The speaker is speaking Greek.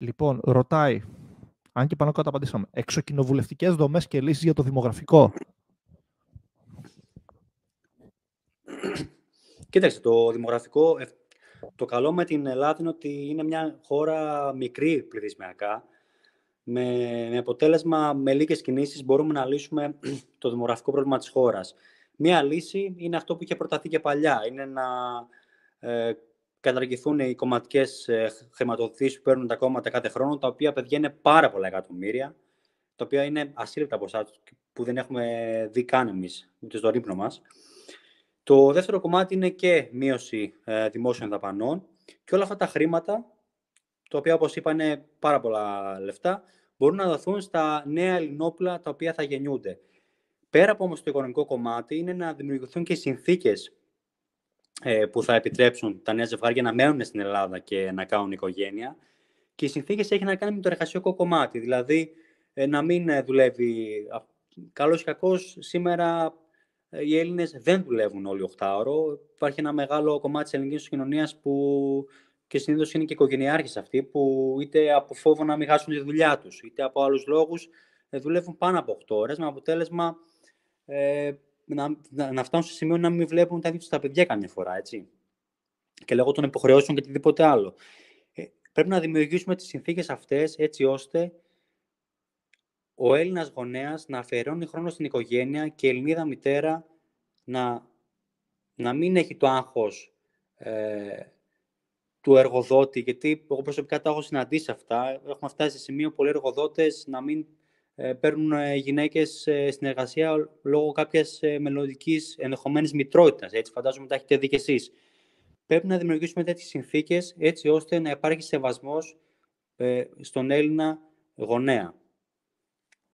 Λοιπόν, ρωτάει, αν και πάνω κάτω απαντήσαμε, εξοκοινοβουλευτικές δομές και λύσεις για το δημογραφικό. Κοίταξε, το δημογραφικό, ε, το καλό με την Ελλάδα είναι ότι είναι μια χώρα μικρή πληθυσμιακά, με, αποτέλεσμα με λίγες κινήσεις μπορούμε να λύσουμε το δημογραφικό πρόβλημα της χώρας. Μία λύση είναι αυτό που είχε προταθεί και παλιά, είναι να ε, καταργηθούν οι κομματικές ε, χρηματοδοτήσεις που παίρνουν τα κόμματα κάθε χρόνο, τα οποία παιδιά είναι πάρα πολλά εκατομμύρια, τα οποία είναι ασύλληπτα ποσά που δεν έχουμε δει καν εμείς, ούτε στο ύπνο μας. Το δεύτερο κομμάτι είναι και μείωση ε, δημόσιων δαπανών και όλα αυτά τα χρήματα, τα οποία όπως είπα είναι πάρα πολλά λεφτά, μπορούν να δοθούν στα νέα ελληνόπλα τα οποία θα γεννιούνται. Πέρα από όμως το οικονομικό κομμάτι είναι να δημιουργηθούν και συνθήκες. Ε, που θα επιτρέψουν τα νέα ζευγάρια να μένουν στην Ελλάδα και να κάνουν οικογένεια. Και οι συνθήκες έχει να κάνει με το εργασιακό κομμάτι. Δηλαδή, ε, να μην ε, δουλεύει. Καλός ή κακός, σήμερα οι Έλληνες δεν δουλεύουν όλοι 8 ώρο. Υπάρχει ένα μεγάλο κομμάτι της ελληνικής κοινωνίας που και συνήθως είναι και οικογενειάρχες αυτοί που είτε από φόβο να μην χάσουν τη δουλειά τους, είτε από άλλους λόγους δουλεύουν πάνω από 8 ώρες με αποτέλεσμα να, να, φτάνουν σε σημείο να μην βλέπουν τα ίδια τα παιδιά καμιά φορά, έτσι. Και λόγω των υποχρεώσεων και οτιδήποτε άλλο. Ε, πρέπει να δημιουργήσουμε τις συνθήκες αυτές έτσι ώστε ο Έλληνας γονέας να αφαιρώνει χρόνο στην οικογένεια και η Ελληνίδα μητέρα να, να μην έχει το άγχος ε, του εργοδότη, γιατί εγώ προσωπικά τα έχω συναντήσει αυτά. Έχουμε φτάσει σε σημείο πολλοί εργοδότες να μην ε, παίρνουν ε, γυναίκες ε, στην εργασία λόγω κάποιας μελλοντικής ενδεχομένης μητρότητας. Έτσι, φαντάζομαι ότι τα έχετε δει και εσείς. Πρέπει να δημιουργήσουμε τέτοιες συνθήκες έτσι ώστε να υπάρχει σεβασμός στον Έλληνα γονέα.